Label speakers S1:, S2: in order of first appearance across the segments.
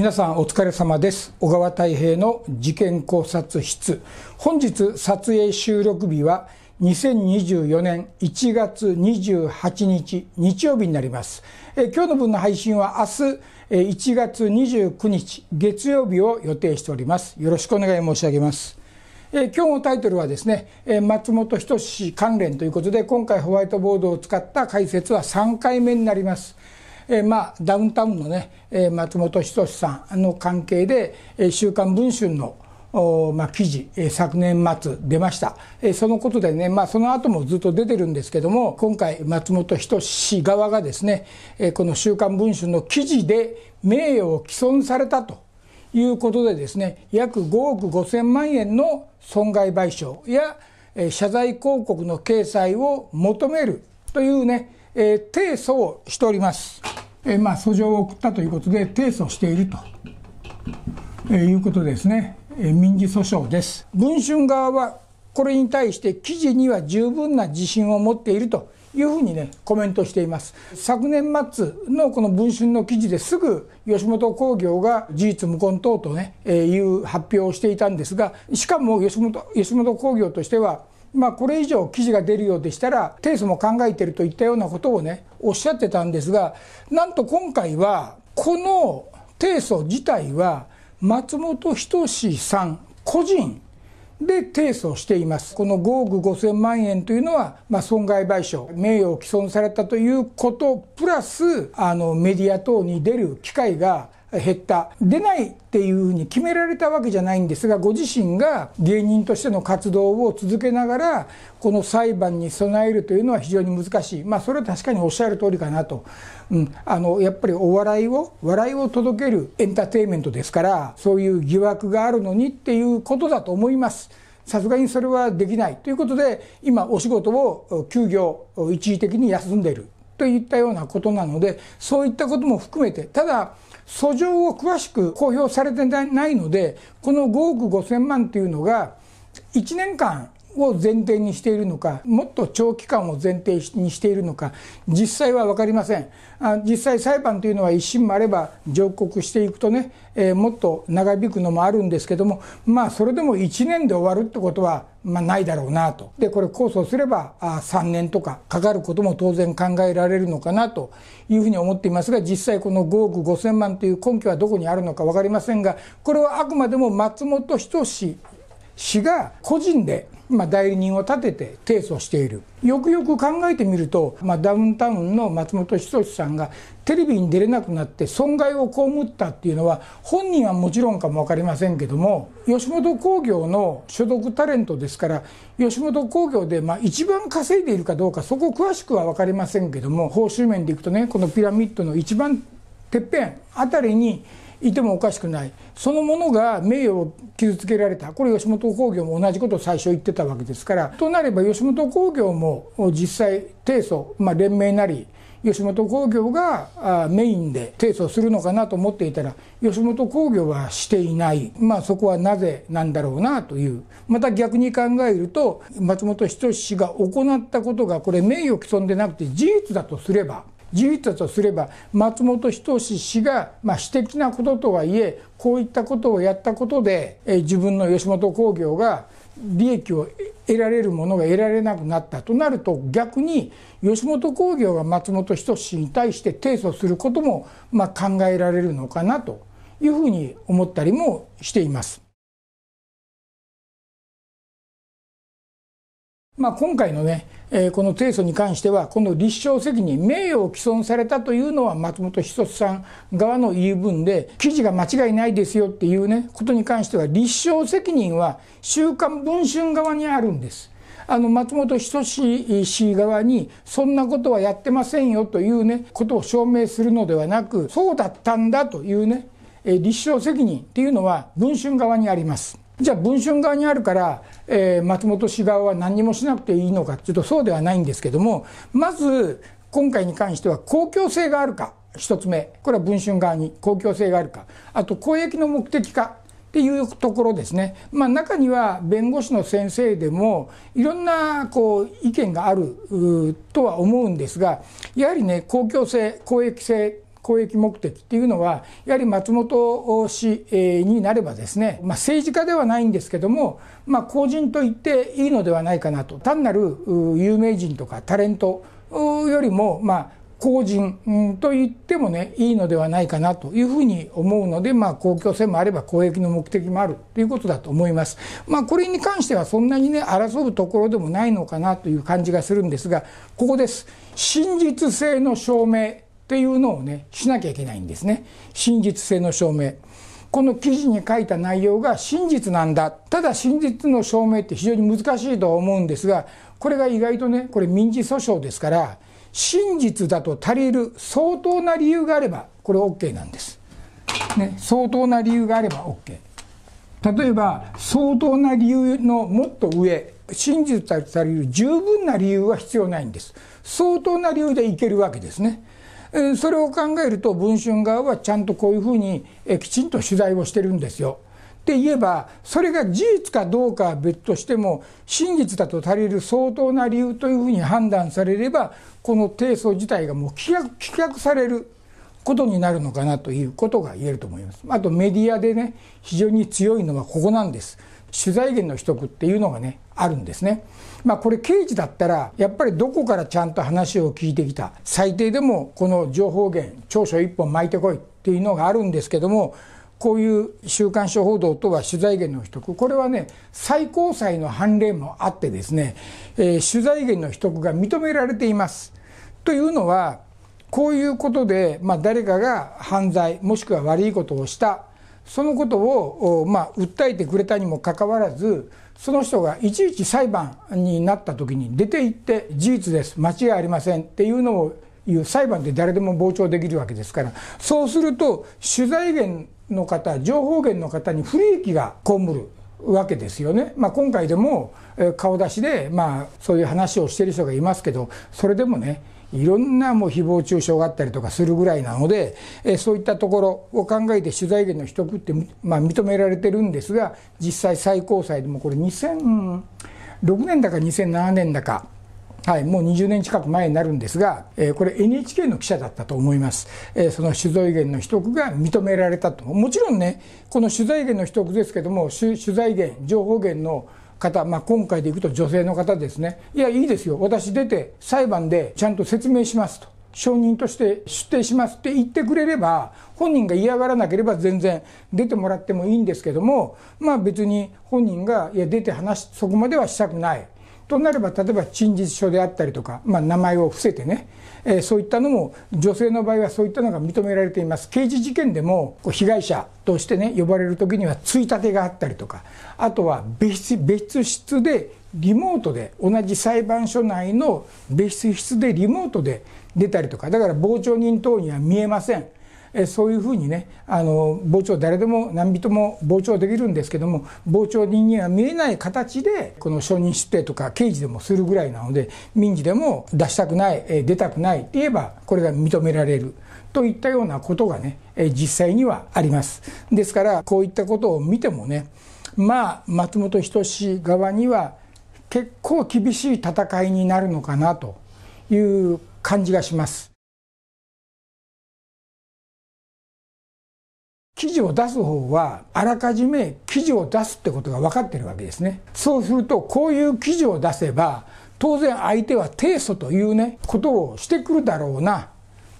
S1: 皆さんお疲れ様です小川太平の事件考察室本日撮影収録日は2024年1月28日日曜日になりますえ今日の分の配信は明日え1月29日月曜日を予定しておりますよろしくお願い申し上げますえ今日のタイトルはですね、松本人志関連ということで今回ホワイトボードを使った解説は3回目になりますえー、まあ、ダウンタウンのね、えー、松本人志さんの関係で、えー、週刊文春のまあ、記事、昨年末出ました、そのことでね、まあ、その後もずっと出てるんですけども、今回、松本人志側がですね、この週刊文春の記事で名誉を毀損されたということで、ですね約5億5000万円の損害賠償や謝罪広告の掲載を求めるというね、えー、提訴をしております、えー、まあ、訴状を送ったということで提訴していると、えいうことですね、え民事訴訟です文春側はこれに対して記事には十分な自信を持っているというふうにねコメントしています昨年末のこの文春の記事ですぐ吉本興業が事実無根等とね、えー、いう発表をしていたんですがしかも吉本吉本興業としてはまあ、これ以上記事が出るようでしたら、提訴も考えてるといったようなことをね、おっしゃってたんですが、なんと今回は、この提訴自体は、松本人志さん個人で提訴しています。この5億5000万円というのは、まあ、損害賠償、名誉を毀損されたということ、プラス、あの、メディア等に出る機会が、減った出ないっていうふうに決められたわけじゃないんですがご自身が芸人としての活動を続けながらこの裁判に備えるというのは非常に難しいまあそれは確かにおっしゃる通りかなと、うん、あのやっぱりお笑いを笑いを届けるエンターテインメントですからそういう疑惑があるのにっていうことだと思います。さすがにそれはできないということで今お仕事を休業一時的に休んでいるといったようなことなのでそういったことも含めてただ訴状を詳しく公表されてないので、この5億5千万というのが、1年間を前提にしているのか、もっと長期間を前提にしているのか、実際は分かりません、あ実際、裁判というのは一審もあれば上告していくとね、えー、もっと長引くのもあるんですけども、まあ、それでも1年で終わるってことは、まあ、ないだろうなと、でこれ、控訴すればあ3年とかかかることも当然考えられるのかなというふうに思っていますが、実際、この5億5000万という根拠はどこにあるのか分かりませんが、これはあくまでも松本人志市が個人で、まあ、代理人を立てて提訴しているよくよく考えてみると、まあ、ダウンタウンの松本人志さんがテレビに出れなくなって損害を被ったっていうのは本人はもちろんかも分かりませんけども吉本興業の所属タレントですから吉本興業でまあ一番稼いでいるかどうかそこ詳しくは分かりませんけども報酬面でいくとねこのピラミッドの一番てっぺんあたりにいてもおかしくないそのものが名誉を傷つけられたこれ吉本興業も同じことを最初言ってたわけですからとなれば吉本興業も実際提訴、まあ、連盟なり吉本興業がメインで提訴するのかなと思っていたら吉本興業はしていない、まあ、そこはなぜなんだろうなというまた逆に考えると松本人志が行ったことがこれ名誉毀損でなくて事実だとすれば事実だとすれば松本人志氏が、まあ、私的なこととはいえこういったことをやったことで、え自分の吉本興業が利益を得られるものが得られなくなったとなると逆に吉本興業が松本人志に対して提訴することも、まあ、考えられるのかなというふうに思ったりもしています。まあ、今回のねえー、この提訴に関しては、この立証責任、名誉を毀損されたというのは、松本一さん側の言い分で、記事が間違いないですよっていうね、ことに関しては、立証責任は、週刊文春側にあるんです。あの松本人志氏側に、そんなことはやってませんよというね、ことを証明するのではなく、そうだったんだというね、立証責任っていうのは、文春側にあります。じゃあ文春側にあるから、えー、松本氏側は何もしなくていいのかっていうとそうではないんですけどもまず今回に関しては公共性があるか1つ目これは文春側に公共性があるかあと公益の目的かっていうところですね、まあ、中には弁護士の先生でもいろんなこう意見があるとは思うんですがやはりね公共性公益性公益目的っていうのは、やはり松本氏になればですね、まあ、政治家ではないんですけども、まあ、公人と言っていいのではないかなと、単なる有名人とかタレントよりも、まあ、公人と言ってもね、いいのではないかなというふうに思うので、まあ、公共性もあれば公益の目的もあるということだと思います。まあ、これに関してはそんなにね、争うところでもないのかなという感じがするんですが、ここです。真実性の証明っていうのをねしなきゃいけないんですね真実性の証明この記事に書いた内容が真実なんだただ真実の証明って非常に難しいとは思うんですがこれが意外とねこれ民事訴訟ですから真実だと足りる相当な理由があればこれ OK なんです、ね、相当な理由があれば OK 例えば相当な理由のもっと上真実だと足りる十分な理由は必要ないんです相当な理由でいけるわけですねそれを考えると文春側はちゃんとこういうふうにきちんと取材をしてるんですよ。って言えばそれが事実かどうかは別としても真実だと足りる相当な理由というふうに判断されればこの提訴自体がもう棄却されることになるのかなということが言えると思います。あとメディアでね非常に強いのはここなんです。取材源の取得っていうのがねあるんですね。まあこれ刑事だったらやっぱりどこからちゃんと話を聞いてきた最低でもこの情報源長所一本巻いてこいっていうのがあるんですけどもこういう週刊誌報道とは取材源の取得これはね最高裁の判例もあってですね、えー、取材源の取得が認められています。というのはこういうことで、まあ、誰かが犯罪もしくは悪いことをしたそのことを、まあ、訴えてくれたにもかかわらず、その人がいちいち裁判になったときに出て行って、事実です、間違いありませんっていうのを言う、裁判で誰でも傍聴できるわけですから、そうすると、取材源の方、情報源の方に不利益が被る。わけですよね、まあ、今回でも顔出しで、まあ、そういう話をしてる人がいますけど、それでもね、いろんなもう誹謗中傷があったりとかするぐらいなので、えそういったところを考えて取材権の取得って、まあ、認められてるんですが実際最高裁でもこれ2006年だか2007年だか。はい、もう20年近く前になるんですが、えー、これ NHK の記者だったと思います、えー、その取材源の取得が認められたともちろんねこの取材源の取得ですけども取材源情報源の方、まあ、今回でいくと女性の方ですね、いや、いいですよ、私出て、裁判でちゃんと説明しますと、証人として出廷しますって言ってくれれば、本人が嫌がらなければ全然出てもらってもいいんですけども、まあ、別に本人が、いや、出て話、そこまではしたくない。となれば例えば陳述書であったりとか、まあ、名前を伏せてね、えー、そういったのも女性の場合はそういったのが認められています刑事事件でも被害者としてね呼ばれる時にはついたてがあったりとかあとは別別室でリモートで同じ裁判所内の別室でリモートで出たりとかだから傍聴人等には見えません。えそういうふうにねあの膨張誰でも何人も膨張できるんですけども膨張人には見えない形でこの証人出廷とか刑事でもするぐらいなので民事でも出したくない、え出たくないって言えばこれが認められるといったようなことがね、え実際にはあります。ですからこういったことを見てもねまあ松本人志側には結構厳しい戦いになるのかなという感じがします。記事を出す方はあらかじめ記事を出すってことが分かってるわけですねそうするとこういう記事を出せば当然相手は提訴というねことをしてくるだろうなっ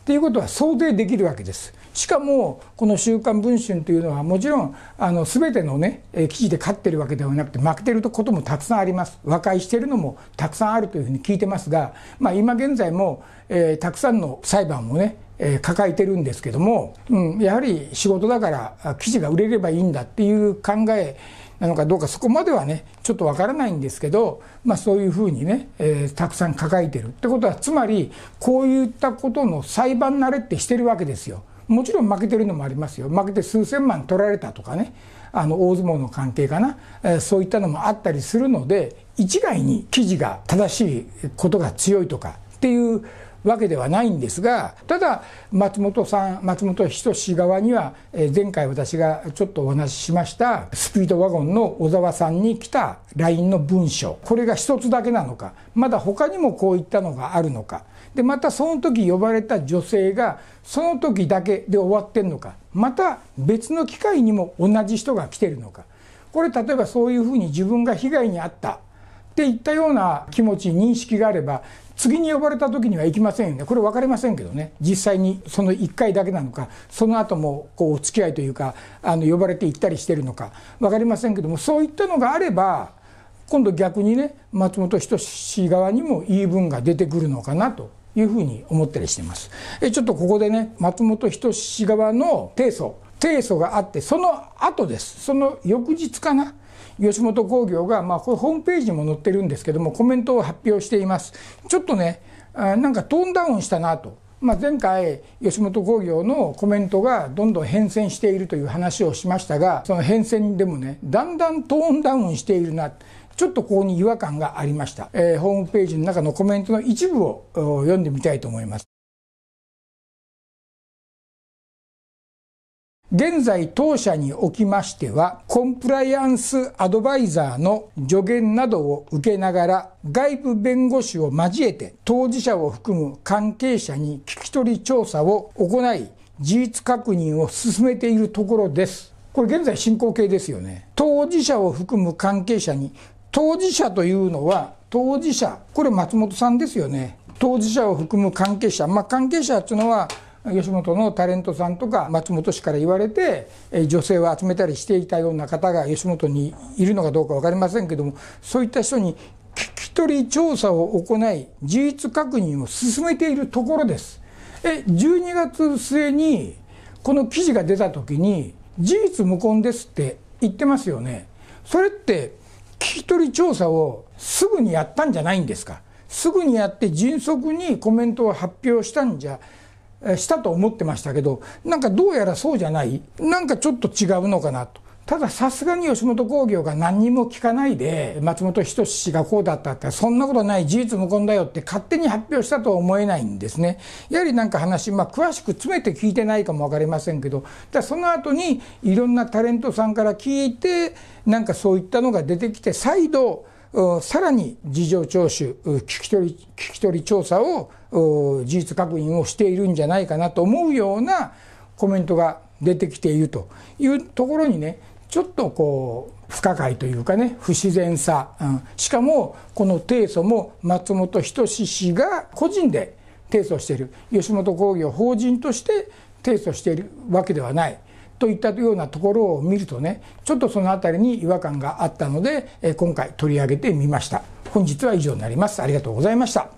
S1: ていうことは想定できるわけですしかもこの「週刊文春」というのはもちろんあの全てのね記事で勝ってるわけではなくて負けてることもたくさんあります和解してるのもたくさんあるというふうに聞いてますが、まあ、今現在も、えたくさんの裁判もねえー、抱えてるんですけども、うん、やはり仕事だから記事が売れればいいんだっていう考えなのかどうかそこまではねちょっとわからないんですけど、まあ、そういうふうにね、えー、たくさん抱えてるってことはつまりこういったことの裁判慣れってしてるわけですよ。もちろん負けてるのもありますよ負けて数千万取られたとかねあの大相撲の関係かな、えー、そういったのもあったりするので一概に記事が正しいことが強いとかっていうわけではないんですがただ松本さん松本人志側には前回私がちょっとお話ししましたスピードワゴンの小沢さんに来た LINE の文書、これが一つだけなのかまだ他にもこういったのがあるのかでまたその時呼ばれた女性がその時だけで終わってんのかまた別の機会にも同じ人が来てるのかこれ例えばそういうふうに自分が被害に遭ったっていったような気持ち認識があれば次に呼ばれた時には行きませんよねこれ分かりませんけどね実際にその1回だけなのかその後もこうお付き合いというかあの呼ばれて行ったりしてるのか分かりませんけどもそういったのがあれば今度逆にね松本人志側にも言い分が出てくるのかなというふうに思ったりしてます。えちょっとここでね松本人志側の提訴提訴があってその後ですその翌日かな吉本興業が、まあ、これホームページにも載ってるんですけども、コメントを発表しています。ちょっとね、なんかトーンダウンしたなと。まあ、前回、吉本興業のコメントがどんどん変遷しているという話をしましたが、その変遷でもね、だんだんトーンダウンしているな、ちょっとここに違和感がありました。えー、ホームページの中のコメントの一部を読んでみたいと思います。現在当社におきましては、コンプライアンスアドバイザーの助言などを受けながら、外部弁護士を交えて、当事者を含む関係者に聞き取り調査を行い、事実確認を進めているところです。これ現在進行形ですよね。当事者を含む関係者に、当事者というのは、当事者、これ松本さんですよね。当事者を含む関係者、まあ関係者っていうのは、吉本のタレントさんとか松本氏から言われて女性を集めたりしていたような方が吉本にいるのかどうか分かりませんけどもそういった人に聞き取り調査を行い事実確認を進めているところです。え12月末にこの記事が出た時に事実無根ですって言ってますよね。それって聞き取り調査をすぐにやったんじゃないんですか。すぐにやって迅速にコメントを発表したんじゃしたと思ってましたけどなんかどうやらそうじゃないなんかちょっと違うのかなと。たださすがに吉本興業が何にも聞かないで松本人志氏がこうだったってそんなことない事実無根だよって勝手に発表したとは思えないんですねやはりなんか話、まあ、詳しく詰めて聞いてないかも分かりませんけどだその後にいろんなタレントさんから聞いてなんかそういったのが出てきて再度さらに事情聴取、聞き取り、聞き取り調査を、事実確認をしているんじゃないかなと思うようなコメントが出てきているというところにね、ちょっとこう、不可解というかね、不自然さ、うん、しかも、この提訴も松本人志氏が個人で提訴している、吉本興業法人として提訴しているわけではない。といったようなところを見るとねちょっとその辺りに違和感があったので今回取り上げてみました本日は以上になりますありがとうございました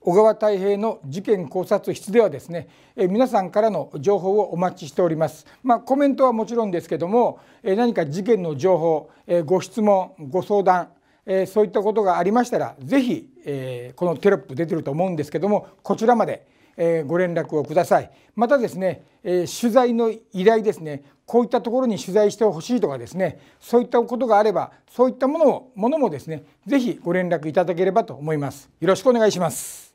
S1: 小川太平の事件考察室ではですね、え皆さんからの情報をお待ちしております。まあ、コメントはもちろんですけども、え何か事件の情報、えご質問、ご相談、えそういったことがありましたら、是非えこのテロップ出てると思うんですけども、こちらまで。えー、ご連絡をくださいまたですね、えー、取材の依頼ですねこういったところに取材してほしいとかですねそういったことがあればそういったものをものもですね是非ご連絡いただければと思いますよろしくお願いします